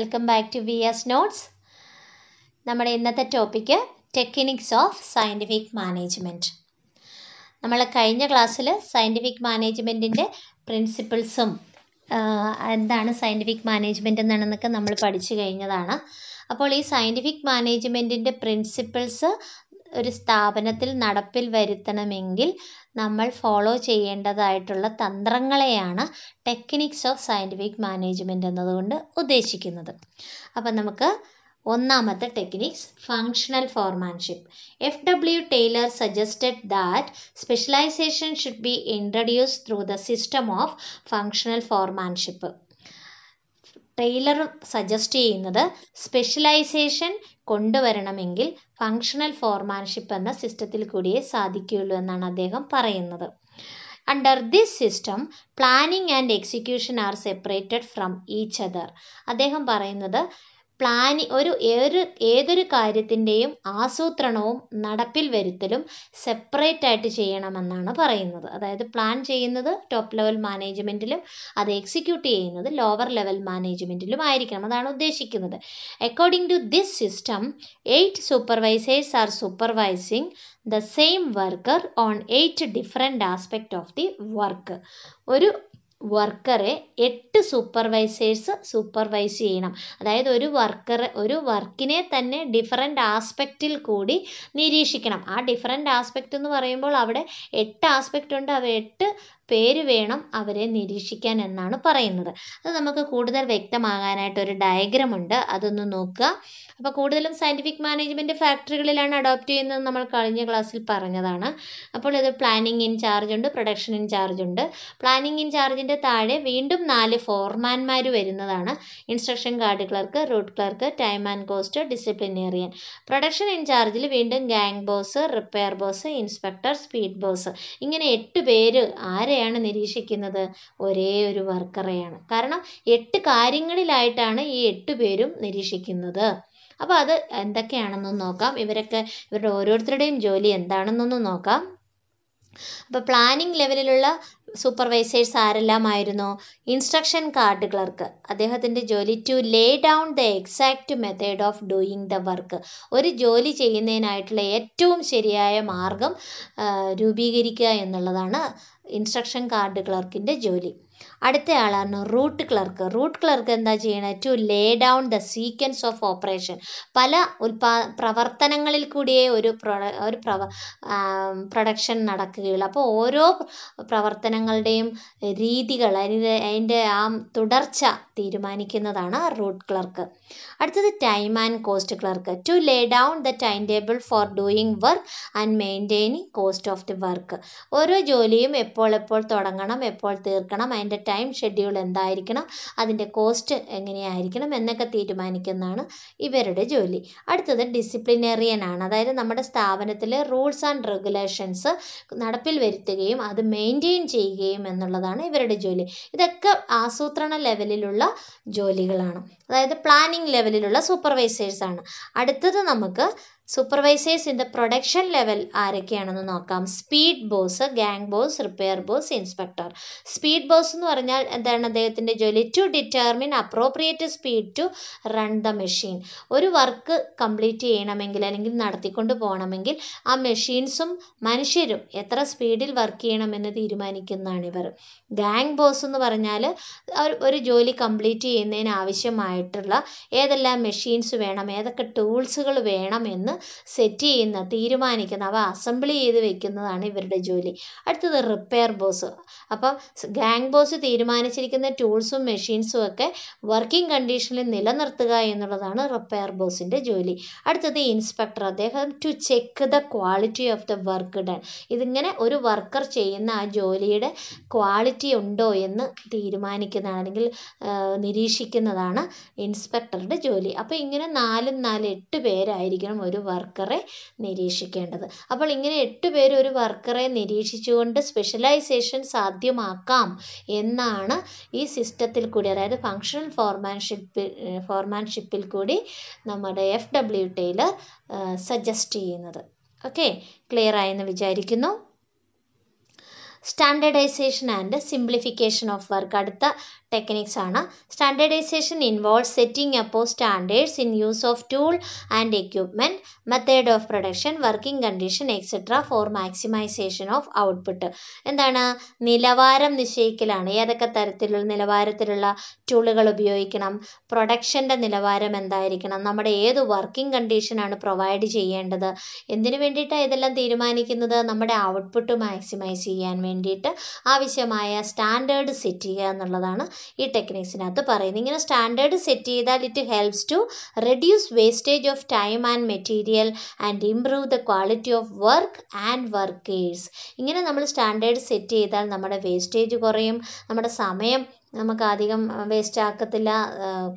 Welcome back to V S notes നമ്മുടെ ഇന്നത്തെ topic techniques of scientific management നമ്മൾ കഴിഞ്ഞ ക്ലാസ്സിൽ സയൻറ്റിഫിക് മാനേജ്മെൻറ്റിൻ്റെ പ്രിൻസിപ്പിൾസും എന്താണ് സയൻറ്റിഫിക് മാനേജ്മെൻ്റ് എന്നാണെന്നൊക്കെ നമ്മൾ പഠിച്ചു കഴിഞ്ഞതാണ് അപ്പോൾ ഈ സയൻറ്റിഫിക് മാനേജ്മെൻറ്റിൻ്റെ പ്രിൻസിപ്പിൾസ് ഒരു സ്ഥാപനത്തിൽ നടപ്പിൽ വരുത്തണമെങ്കിൽ നമ്മൾ ഫോളോ ചെയ്യേണ്ടതായിട്ടുള്ള തന്ത്രങ്ങളെയാണ് ടെക്നിക്സ് ഓഫ് സയൻറ്റിഫിക് മാനേജ്മെൻറ്റ് എന്നതുകൊണ്ട് ഉദ്ദേശിക്കുന്നത് അപ്പം നമുക്ക് ഒന്നാമത്തെ techniques functional foremanship F W Taylor suggested that specialisation should be introduce through the system of functional foremanship Taylor suggest ചെയ്യുന്നത് സ്പെഷ്യലൈസേഷൻ കൊണ്ടുവരണമെങ്കിൽ ഫങ്ഷണൽ ഫോർമാൻഷിപ്പ് എന്ന സിസ്റ്റത്തിൽ കൂടിയേ സാധിക്കുകയുള്ളൂ എന്നാണ് അദ്ദേഹം പറയുന്നത് under this system planning and execution are separated from each other അദ്ദേഹം പറയുന്നത് പ്ലാനി ഒരു ഒരു ഏതൊരു കാര്യത്തിൻ്റെയും ആസൂത്രണവും നടപ്പിൽ വരുത്തലും ആയിട്ട് ചെയ്യണമെന്നാണ് പറയുന്നത് അതായത് പ്ലാൻ ചെയ്യുന്നത് ടോപ്പ് ലെവൽ മാനേജ്മെൻറ്റിലും അത് എക്സിക്യൂട്ട് ചെയ്യുന്നത് ലോവർ ലെവൽ മാനേജ്മെൻറ്റിലും ആയിരിക്കണം അതാണ് ഉദ്ദേശിക്കുന്നത് according to this system eight supervisors are supervising the same worker on eight different aspect of the work ഒരു വർക്കറെ എട്ട് സൂപ്പർവൈസേഴ്സ് സൂപ്പർവൈസ് ചെയ്യണം അതായത് ഒരു വർക്കർ ഒരു വർക്കിനെ തന്നെ ഡിഫറെൻ്റ് ആസ്പെക്റ്റിൽ കൂടി നിരീക്ഷിക്കണം ആ ഡിഫറെൻ്റ് ആസ്പെക്റ്റ് എന്ന് പറയുമ്പോൾ അവിടെ എട്ട് ആസ്പെക്റ്റ് ഉണ്ട് അവ എട്ട് പേര് വേണം അവരെ നിരീക്ഷിക്കാൻ എന്നാണ് പറയുന്നത് അത് നമുക്ക് കൂടുതൽ വ്യക്തമാകാനായിട്ട് ഒരു ഡയഗ്രം ഉണ്ട് അതൊന്ന് നോക്കുക അപ്പോൾ കൂടുതലും സയൻറ്റിഫിക് മാനേജ്മെന്റ് ഫാക്ടറികളിലാണ് അഡോപ്റ്റ് ചെയ്യുന്നത് നമ്മൾ കഴിഞ്ഞ ക്ലാസ്സിൽ പറഞ്ഞതാണ് അപ്പോൾ ഇത് പ്ലാനിംഗ് ചാർജ് ഉണ്ട് പ്രൊഡക്ഷൻ ഇൻ ചാർജ് ഉണ്ട് പ്ലാനിംഗ് ചാർജിന്റെ താഴെ വീണ്ടും നാല് ഫോർമാൻമാർ വരുന്നതാണ് instruction card clerk route clerk time and cost disciplinarian production ഇൻചാർജിൽ വീണ്ടും gang boss repair boss inspector speed boss ഇങ്ങനെ എട്ട് പേര് ആരെ ആരെയാണ് നിരീക്ഷിക്കുന്നത് ഒരേ ഒരു വർക്കറെയാണ് കാരണം എട്ട് കാര്യങ്ങളിലായിട്ടാണ് ഈ എട്ട് പേരും നിരീക്ഷിക്കുന്നത് അപ്പോൾ അത് എന്തൊക്കെയാണെന്നൊന്ന് നോക്കാം ഇവരൊക്കെ ഇവരുടെ ഓരോരുത്തരുടെയും ജോലി എന്താണെന്നൊന്ന് നോക്കാം അപ്പോൾ പ്ലാനിംഗ് ലെവലിലുള്ള സൂപ്പർവൈസേഴ്സ് ആരെല്ലാമായിരുന്നു ഇൻസ്ട്രക്ഷൻ കാർഡ് ക്ലർക്ക് അദ്ദേഹത്തിൻ്റെ ജോലി to lay down the exact method of doing the work ഒരു ജോലി ചെയ്യുന്നതിനായിട്ടുള്ള ഏറ്റവും ശരിയായ മാർഗം രൂപീകരിക്കുക എന്നുള്ളതാണ് ഇൻസ്ട്രക്ഷൻ കാർഡ് ക്ലർക്കിൻ്റെ ജോലി അടുത്തയാളാണ് റൂട്ട് ക്ലർക്ക് റൂട്ട് ക്ലർക്ക് എന്താ ചെയ്യണേ to lay down the sequence of operation പല ഉൽപാ പ്രവർത്തനങ്ങളിൽ കൂടിയേ ഒരു ഒരു പ്രൊഡക്ഷൻ നടക്കുകയുള്ളൂ അപ്പോൾ ഓരോ പ്രവർത്തനങ്ങളുടെയും രീതികൾ അതിൻ്റെ അതിൻ്റെ ആ തുടർച്ച തീരുമാനിക്കുന്നതാണ് റൂട്ട് ക്ലർക്ക് അടുത്തത് time and cost clerk to lay down the time table for doing work and maintaining cost of the work ഓരോ ജോലിയും എപ്പോൾ എപ്പോൾ തുടങ്ങണം എപ്പോൾ തീർക്കണം അതിൻ്റെ ടൈം ഷെഡ്യൂൾ എന്തായിരിക്കണം അതിൻ്റെ കോസ്റ്റ് എങ്ങനെയായിരിക്കണം എന്നൊക്കെ തീരുമാനിക്കുന്നതാണ് ഇവരുടെ ജോലി അടുത്തത് ഡിസിപ്ലിനേറിയൻ ആണ് അതായത് നമ്മുടെ സ്ഥാപനത്തിലെ റൂൾസ് ആൻഡ് റെഗുലേഷൻസ് നടപ്പിൽ വരുത്തുകയും അത് മെയിൻറ്റെയിൻ ചെയ്യുകയും എന്നുള്ളതാണ് ഇവരുടെ ജോലി ഇതൊക്കെ ആസൂത്രണ ലെവലിലുള്ള ജോലികളാണ് അതായത് പ്ലാനിംഗ് ലെവലിലുള്ള സൂപ്പർവൈസേഴ്സാണ് അടുത്തത് നമുക്ക് supervisors in the production level ആരൊക്കെയാണെന്ന് നോക്കാം speed boss gang boss repair boss inspector speed boss എന്ന് പറഞ്ഞാൽ എന്താണ് അദ്ദേഹത്തിൻ്റെ ജോലി to determine appropriate speed to run the machine ഒരു വർക്ക് കംപ്ലീറ്റ് ചെയ്യണമെങ്കിൽ അല്ലെങ്കിൽ നടത്തിക്കൊണ്ട് പോകണമെങ്കിൽ ആ മെഷീൻസും മനുഷ്യരും എത്ര സ്പീഡിൽ വർക്ക് ചെയ്യണമെന്ന് തീരുമാനിക്കുന്നതാണ് ഇവർ ഗാങ് ബോസ് എന്ന് പറഞ്ഞാൽ ഒരു ജോലി കംപ്ലീറ്റ് ചെയ്യുന്നതിന് ആവശ്യമായിട്ടുള്ള ഏതെല്ലാം മെഷീൻസ് വേണം ഏതൊക്കെ ടൂൾസുകൾ വേണം എന്ന് സെറ്റ് ചെയ്യുന്ന തീരുമാനിക്കുന്ന അവ അസംബിൾ ചെയ്ത് വെക്കുന്നതാണ് ഇവരുടെ ജോലി അടുത്തത് റിപ്പയർ ബോസ് അപ്പം ഗാങ് ബോസ് തീരുമാനിച്ചിരിക്കുന്ന ടൂൾസും മെഷീൻസും ഒക്കെ വർക്കിംഗ് കണ്ടീഷനിൽ നിലനിർത്തുക എന്നുള്ളതാണ് റിപ്പയർ ബോസിൻ്റെ ജോലി അടുത്തത് ഇൻസ്പെക്ടർ അദ്ദേഹം to check the quality of the work done ഇതിങ്ങനെ ഒരു വർക്കർ ചെയ്യുന്ന ആ ജോലിയുടെ ക്വാളിറ്റി ഉണ്ടോ എന്ന് തീരുമാനിക്കുന്നതാണ് അല്ലെങ്കിൽ നിരീക്ഷിക്കുന്നതാണ് ഇൻസ്പെക്ടറുടെ ജോലി അപ്പോൾ ഇങ്ങനെ നാലും നാല് എട്ട് പേരായിരിക്കണം ഒരു വർക്കറെ നിരീക്ഷിക്കേണ്ടത് അപ്പോൾ ഇങ്ങനെ എട്ട് പേര് ഒരു വർക്കറെ നിരീക്ഷിച്ചുകൊണ്ട് സ്പെഷ്യലൈസേഷൻ സാധ്യമാക്കാം എന്നാണ് ഈ സിസ്റ്റത്തിൽ കൂടി അതായത് ഫങ്ഷണൽ ഫോർമാൻഷിപ്പിൽ ഫോർമാൻഷിപ്പിൽ കൂടി നമ്മുടെ എഫ് ഡബ്ല്യു ടെയിലർ സജസ്റ്റ് ചെയ്യുന്നത് ഓക്കെ ക്ലിയർ ആയെന്ന് വിചാരിക്കുന്നു standardisation and simplification of work അടുത്ത ടെക്നിക്സ് ആണ് standardisation involve setting up standards in use of tool and equipment method of production working condition etcetera for maximisation of output എന്താണ് നിലവാരം നിശ്ചയിക്കലാണ് ഏതൊക്കെ തരത്തിലുള്ള നിലവാരത്തിലുള്ള ടൂളുകൾ ഉപയോഗിക്കണം പ്രൊഡക്ഷൻ്റെ നിലവാരം എന്തായിരിക്കണം നമ്മുടെ ഏത് വർക്കിംഗ് കണ്ടീഷനാണ് പ്രൊവൈഡ് ചെയ്യേണ്ടത് എന്തിനു വേണ്ടിയിട്ടാണ് ഇതെല്ലാം തീരുമാനിക്കുന്നത് നമ്മുടെ ഔട്ട്പുട്ട് മാക്സിമൈസ് ചെയ്യാൻ വേണ്ടി വേണ്ടിയിട്ട് ആവശ്യമായ സ്റ്റാൻഡേർഡ് സെറ്റ് ചെയ്യുക എന്നുള്ളതാണ് ഈ ടെക്നിക്സിനകത്ത് പറയുന്നത് ഇങ്ങനെ സ്റ്റാൻഡേർഡ് സെറ്റ് ചെയ്താൽ it helps to reduce wastage of time and material and improve the quality of work and workers ഇങ്ങനെ നമ്മൾ സ്റ്റാൻഡേർഡ് സെറ്റ് ചെയ്താൽ നമ്മുടെ വേസ്റ്റേജ് കുറയും നമ്മുടെ സമയം നമുക്ക് അധികം വേസ്റ്റ് ആക്കത്തില്ല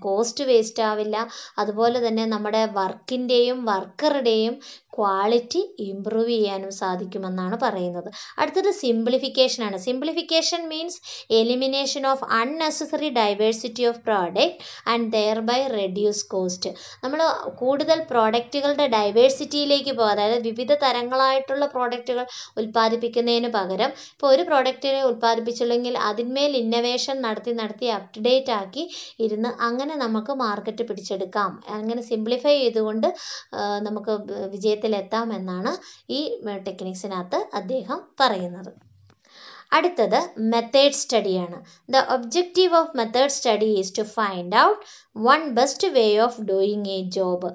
കോസ്റ്റ് വേസ്റ്റ് ആവില്ല അതുപോലെ തന്നെ നമ്മുടെ വർക്കിൻ്റെയും വർക്കറുടെയും ക്വാളിറ്റി ഇമ്പ്രൂവ് ചെയ്യാനും സാധിക്കുമെന്നാണ് പറയുന്നത് അടുത്തത് സിംപ്ലിഫിക്കേഷൻ ആണ് simplification means elimination of unnecessary diversity of product and thereby reduce cost നമ്മൾ കൂടുതൽ പ്രോഡക്റ്റുകളുടെ ഡൈവേഴ്സിറ്റിയിലേക്ക് പോകുക അതായത് വിവിധ തരങ്ങളായിട്ടുള്ള പ്രോഡക്റ്റുകൾ ഉൽപ്പാദിപ്പിക്കുന്നതിന് പകരം ഇപ്പോൾ ഒരു പ്രോഡക്റ്റിനെ ഉൽപ്പാദിപ്പിച്ചില്ലെങ്കിൽ അതിന്മേൽ ഇന്നവേഷൻ നടത്തി നടത്തി നടത്തി അപ് ആക്കി ഇരുന്ന് അങ്ങനെ നമുക്ക് മാർക്കറ്റ് പിടിച്ചെടുക്കാം അങ്ങനെ സിംപ്ലിഫൈ ചെയ്തുകൊണ്ട് നമുക്ക് വിജയത്തിലെത്താം എന്നാണ് ഈ ടെക്നിക്സിനകത്ത് അദ്ദേഹം പറയുന്നത് അടുത്തത് മെത്തേഡ് സ്റ്റഡിയാണ് the objective of method study is to find out one best way of doing a job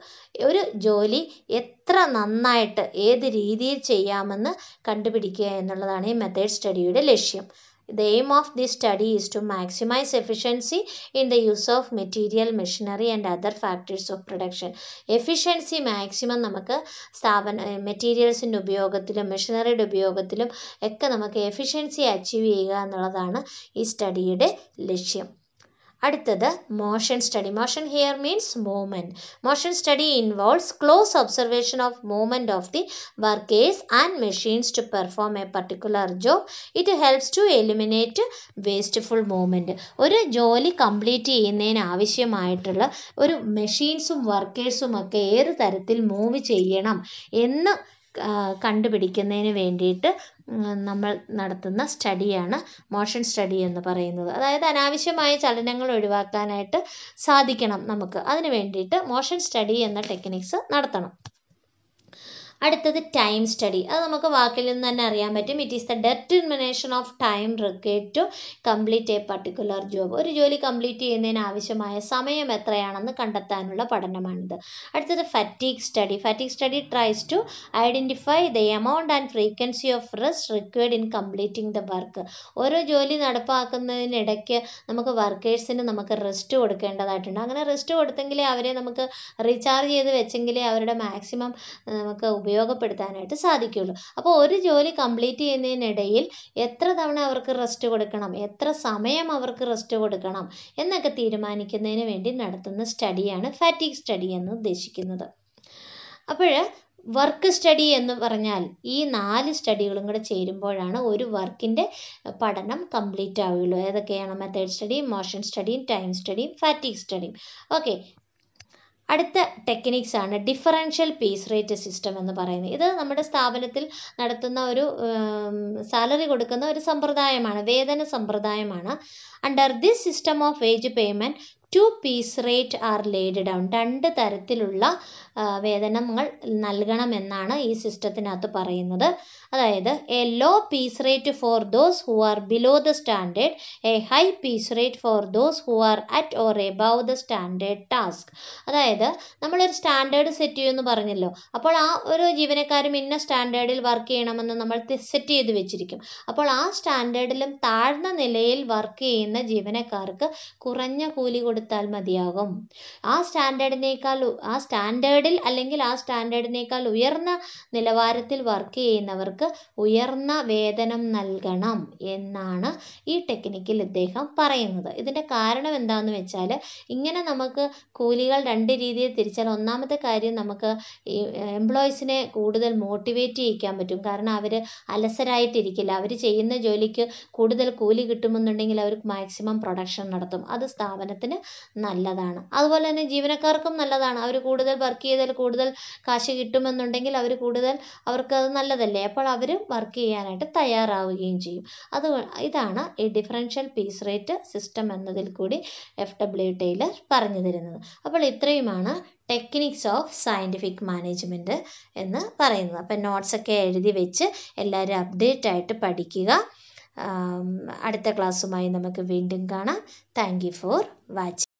ഒരു ജോലി എത്ര നന്നായിട്ട് ഏത് രീതിയിൽ ചെയ്യാമെന്ന് കണ്ടുപിടിക്കുക എന്നുള്ളതാണ് ഈ മെത്തേഡ് സ്റ്റഡിയുടെ ലക്ഷ്യം The aim of this study is to maximize efficiency in the use of material, machinery and other factors of production. Efficiency maximum നമുക്ക് സ്ഥാപന മെറ്റീരിയൽസിൻ്റെ ഉപയോഗത്തിലും മെഷീനറിയുടെ ഉപയോഗത്തിലും ഒക്കെ നമുക്ക് എഫിഷ്യൻസി അച്ചീവ് ചെയ്യുക എന്നുള്ളതാണ് ഈ സ്റ്റഡിയുടെ ലക്ഷ്യം അടുത്തത് motion study motion here means movement motion study involves close observation of movement of the workers and machines to perform a particular job it helps to eliminate wasteful movement ഒരു ജോലി complete ചെയ്യുന്നതിന് ആവശ്യമായിട്ടുള്ള ഒരു മെഷീൻസും വർക്കേഴ്സും ഒക്കെ ഏത് തരത്തിൽ മൂവ് ചെയ്യണം എന്ന് കണ്ടുപിടിക്കുന്നതിന് വേണ്ടിയിട്ട് നമ്മൾ നടത്തുന്ന സ്റ്റഡിയാണ് മോഷൻ സ്റ്റഡി എന്ന് പറയുന്നത് അതായത് അനാവശ്യമായ ചലനങ്ങൾ ഒഴിവാക്കാനായിട്ട് സാധിക്കണം നമുക്ക് അതിന് വേണ്ടിയിട്ട് മോഷൻ സ്റ്റഡി എന്ന ടെക്നിക്സ് നടത്തണം അടുത്തത് ടൈം സ്റ്റഡി അത് നമുക്ക് വാക്കിൽ നിന്ന് തന്നെ അറിയാൻ പറ്റും it is the determination of time required to complete a particular job ഒരു ജോലി കംപ്ലീറ്റ് ചെയ്യുന്നതിന് ആവശ്യമായ സമയം എത്രയാണെന്ന് കണ്ടെത്താനുള്ള പഠനമാണിത് അടുത്തത് fatigue study fatigue study tries to identify the amount and frequency of rest required in completing the work ഓരോ ജോലി നടപ്പാക്കുന്നതിനിടയ്ക്ക് നമുക്ക് വർക്കേഴ്സിന് നമുക്ക് റെസ്റ്റ് കൊടുക്കേണ്ടതായിട്ടുണ്ട് അങ്ങനെ റെസ്റ്റ് കൊടുത്തെങ്കിലേ അവരെ നമുക്ക് റീചാർജ് ചെയ്ത് വെച്ചെങ്കിലേ അവരുടെ മാക്സിമം നമുക്ക് ഉപയോഗപ്പെടുത്താനായിട്ട് സാധിക്കുള്ളൂ അപ്പോൾ ഒരു ജോലി കംപ്ലീറ്റ് ചെയ്യുന്നതിനിടയിൽ എത്ര തവണ അവർക്ക് റെസ്റ്റ് കൊടുക്കണം എത്ര സമയം അവർക്ക് റെസ്റ്റ് കൊടുക്കണം എന്നൊക്കെ തീരുമാനിക്കുന്നതിന് വേണ്ടി നടത്തുന്ന സ്റ്റഡിയാണ് ഫാറ്റിക് സ്റ്റഡി എന്ന് ഉദ്ദേശിക്കുന്നത് അപ്പോൾ വർക്ക് സ്റ്റഡി എന്ന് പറഞ്ഞാൽ ഈ നാല് സ്റ്റഡികളും കൂടെ ചേരുമ്പോഴാണ് ഒരു വർക്കിൻ്റെ പഠനം കംപ്ലീറ്റ് ആവുകയുള്ളൂ ഏതൊക്കെയാണ് മെത്തേഡ് സ്റ്റഡിയും മോഷൻ സ്റ്റഡിയും ടൈം സ്റ്റഡിയും ഫാറ്റിക് സ്റ്റഡിയും ഓക്കെ അടുത്ത ടെക്നിക്സ് ആണ് ഡിഫറൻഷ്യൽ പീസ് റേറ്റ് സിസ്റ്റം എന്ന് പറയുന്നത് ഇത് നമ്മുടെ സ്ഥാപനത്തിൽ നടത്തുന്ന ഒരു സാലറി കൊടുക്കുന്ന ഒരു സമ്പ്രദായമാണ് വേതന സമ്പ്രദായമാണ് under this system of wage payment two piece rate are laid down രണ്ട് തരത്തിലുള്ള വേതനങ്ങൾ നൽകണമെന്നാണ് ഈ സിസ്റ്റത്തിനകത്ത് പറയുന്നത് അതായത് a low piece rate for those who are below the standard a high piece rate for those who are at or above the standard task അതായത് നമ്മളൊരു സ്റ്റാൻഡേർഡ് സെറ്റ് ചെയ്യുമെന്ന് പറഞ്ഞല്ലോ അപ്പോൾ ആ ഒരു ജീവനക്കാരും ഇന്ന സ്റ്റാൻഡേർഡിൽ വർക്ക് ചെയ്യണമെന്ന് നമ്മൾ സെറ്റ് ചെയ്ത് വെച്ചിരിക്കും അപ്പോൾ ആ സ്റ്റാൻഡേർഡിലും താഴ്ന്ന നിലയിൽ വർക്ക് ചെയ്യുന്ന ജീവനക്കാർക്ക് കുറഞ്ഞ കൂലി കൊടുത്താൽ മതിയാകും ആ സ്റ്റാൻഡേർഡിനേക്കാൾ ആ സ്റ്റാൻഡേർഡ് സ്റ്റാൻഡേർഡിൽ അല്ലെങ്കിൽ ആ സ്റ്റാൻഡേർഡിനേക്കാൾ ഉയർന്ന നിലവാരത്തിൽ വർക്ക് ചെയ്യുന്നവർക്ക് ഉയർന്ന വേതനം നൽകണം എന്നാണ് ഈ ടെക്നിക്കിൽ ഇദ്ദേഹം പറയുന്നത് ഇതിൻ്റെ കാരണം എന്താണെന്ന് വെച്ചാൽ ഇങ്ങനെ നമുക്ക് കൂലികൾ രണ്ട് രീതിയിൽ തിരിച്ചാൽ ഒന്നാമത്തെ കാര്യം നമുക്ക് ഈ എംപ്ലോയീസിനെ കൂടുതൽ മോട്ടിവേറ്റ് ചെയ്യിക്കാൻ പറ്റും കാരണം അവർ അലസരായിട്ടിരിക്കില്ല അവർ ചെയ്യുന്ന ജോലിക്ക് കൂടുതൽ കൂലി കിട്ടുമെന്നുണ്ടെങ്കിൽ അവർ മാക്സിമം പ്രൊഡക്ഷൻ നടത്തും അത് സ്ഥാപനത്തിന് നല്ലതാണ് അതുപോലെ തന്നെ ജീവനക്കാർക്കും നല്ലതാണ് അവർ കൂടുതൽ വർക്ക് ചെയ്താൽ കൂടുതൽ കാശ് കിട്ടുമെന്നുണ്ടെങ്കിൽ അവർ കൂടുതൽ അത് നല്ലതല്ലേ അപ്പോൾ അവർ വർക്ക് ചെയ്യാനായിട്ട് തയ്യാറാവുകയും ചെയ്യും അത് ഇതാണ് ഈ ഡിഫറൻഷ്യൽ പീസ് റേറ്റ് സിസ്റ്റം എന്നതിൽ കൂടി എഫ് ഡബ്ല്യു ടൈലർ പറഞ്ഞു തരുന്നത് അപ്പോൾ ഇത്രയുമാണ് ടെക്നിക്സ് ഓഫ് സയൻറ്റിഫിക് മാനേജ്മെൻറ്റ് എന്ന് പറയുന്നത് അപ്പം നോട്ട്സൊക്കെ എഴുതി വെച്ച് എല്ലാവരും അപ്ഡേറ്റ് ആയിട്ട് പഠിക്കുക അടുത്ത ക്ലാസ്സുമായി നമുക്ക് വീണ്ടും കാണാം താങ്ക് യു ഫോർ വാച്ചിങ്